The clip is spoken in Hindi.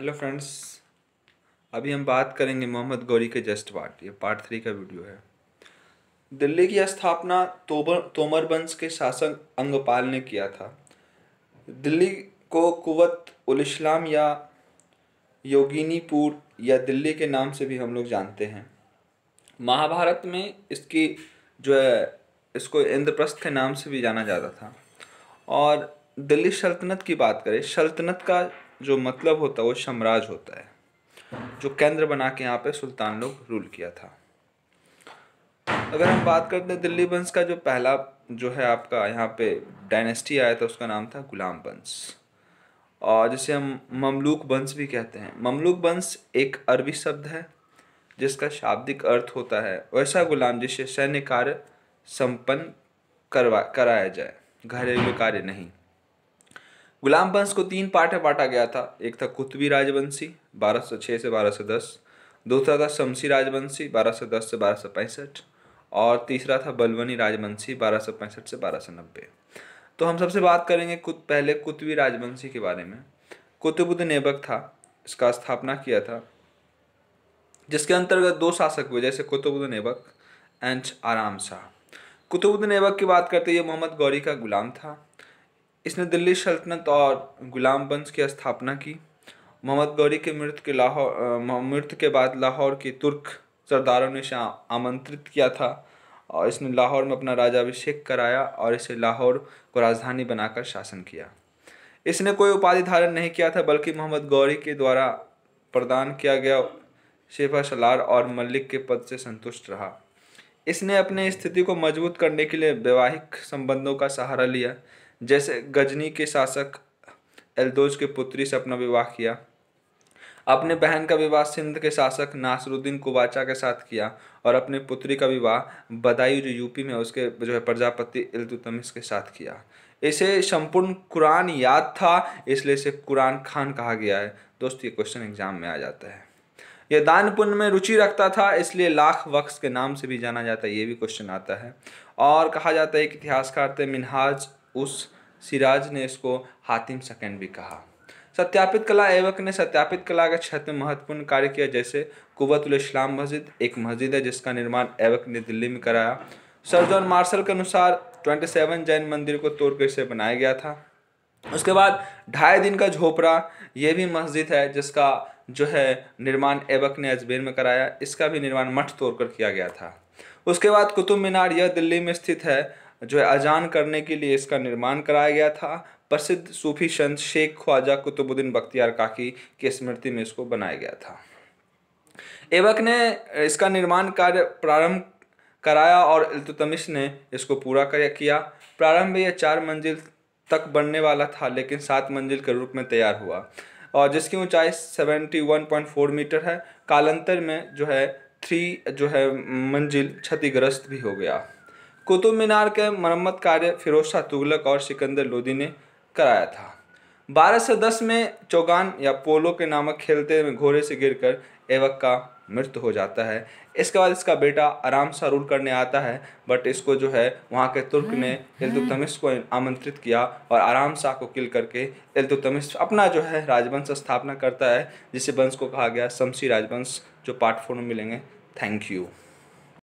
हेलो फ्रेंड्स अभी हम बात करेंगे मोहम्मद गौरी के जस्ट पार्ट ये पार्ट थ्री का वीडियो है दिल्ली की स्थापना तोबर तोमर वंश के शासक अंगपाल ने किया था दिल्ली को कुवत उल इस्लाम या योगिनीपुर या दिल्ली के नाम से भी हम लोग जानते हैं महाभारत में इसकी जो है इसको इंद्रप्रस्थ के नाम से भी जाना जाता था और दिल्ली सल्तनत की बात करें सल्तनत का जो मतलब होता है वो साम्राज्य होता है जो केंद्र बना के यहाँ पे सुल्तान लोग रूल किया था अगर हम बात करते हैं तो दिल्ली वंश का जो पहला जो है आपका यहाँ पे डायनेस्टी आया था उसका नाम था गुलाम वंश और जिसे हम ममलूक वंश भी कहते हैं ममलूक वंश एक अरबी शब्द है जिसका शाब्दिक अर्थ होता है वैसा गुलाम जिसे सैन्य कार्य संपन्न करवा कराया जाए घरेलू कार्य नहीं गुलाम वंश को तीन पार्ट में बांटा गया था एक था कुतुबी राजवंशी बारह सौ छः से बारह सौ दस दूसरा था शमसी राजवंशी बारह सौ दस से बारह सौ पैंसठ और तीसरा था बलवनी राजवंशी बारह सौ पैंसठ से बारह सौ नब्बे तो हम सबसे बात करेंगे कुत पहले कुतुबी राजवंशी के बारे में कुतुबुद्दीन नेबक था इसका स्थापना किया था जिसके अंतर्गत दो शासक हुए जैसे कुतुबुद्दीन ऐबक एंड आराम शाह कुतुबुद्दीन ऐबक की बात करते ये मोहम्मद गौरी का गुलाम था इसने दिल्ली सल्तनत और गुलाम वंश की स्थापना की मोहम्मद गौरी के मृत्यु के लाहौर मृत के बाद लाहौर के तुर्क सरदारों ने इसे आमंत्रित किया था और इसने लाहौर में अपना राजाभिषेक कराया और इसे लाहौर को राजधानी बनाकर शासन किया इसने कोई उपाधि धारण नहीं किया था बल्कि मोहम्मद गौरी के द्वारा प्रदान किया गया शेफा सलार और मल्लिक के पद से संतुष्ट रहा इसने अपने स्थिति को मजबूत करने के लिए वैवाहिक संबंधों का सहारा लिया जैसे गजनी के शासक एल्दोज के पुत्री से अपना विवाह किया अपने बहन का विवाह सिंध के शासक नासरुद्दीन कुबाचा के साथ किया और अपने पुत्री का विवाह बदायूं जो यूपी में उसके जो है प्रजापति इल्तुतमिस के साथ किया इसे संपूर्ण कुरान याद था इसलिए इसे कुरान खान कहा गया है दोस्तों ये क्वेश्चन एग्जाम में आ जाता है यह दान पुण्य में रुचि रखता था इसलिए लाख वक्स के नाम से भी जाना जाता है ये भी क्वेश्चन आता है और कहा जाता है कि इतिहासकार थे मिनहाज उस सिराज ने इसको हातिम सकैन भी कहा सत्यापित कला एवक ने सत्यापित कला के क्षेत्र में महत्वपूर्ण कार्य किया जैसे कुवतुल इस्लाम मस्जिद एक मस्जिद है जिसका निर्माण एवक ने दिल्ली में कराया सर जॉन मार्शल के अनुसार 27 जैन मंदिर को तोड़कर इसे बनाया गया था उसके बाद ढाई दिन का झोपड़ा ये भी मस्जिद है जिसका जो है निर्माण एवक ने अजमेर में कराया इसका भी निर्माण मठ तोड़कर किया गया था उसके बाद कुतुब मीनार यह दिल्ली में स्थित है जो है अजान करने के लिए इसका निर्माण कराया गया था प्रसिद्ध सूफी संत शेख ख्वाजा कुतुबुद्दीन बख्तियार काकी की स्मृति में इसको बनाया गया था एबक ने इसका निर्माण कार्य प्रारंभ कराया और इल्तुतमिश ने इसको पूरा किया प्रारंभ में यह चार मंजिल तक बनने वाला था लेकिन सात मंजिल के रूप में तैयार हुआ और जिसकी ऊंचाई 71.4 मीटर है कालांतर में जो है थ्री जो है मंजिल क्षतिग्रस्त भी हो गया कुतुब मीनार के मरम्मत कार्य फिरोज शाह तुगलक और सिकंदर लोदी ने कराया था 1210 में चौगान या पोलो के नामक खेलते में घोड़े से गिरकर एवक का मृत्यु हो जाता है इसके बाद इसका बेटा आराम सा रूल करने आता है बट इसको जो है वहाँ के तुर्क ने हम्म, हम्म। इल्तुतमिश को आमंत्रित किया और आराम शाह को किल करके इल्तुतमिश अपना जो है राजवंश स्थापना करता है जिसे वंश को कहा गया शमसी राजवंश जो पार्ट फोर में मिलेंगे थैंक यू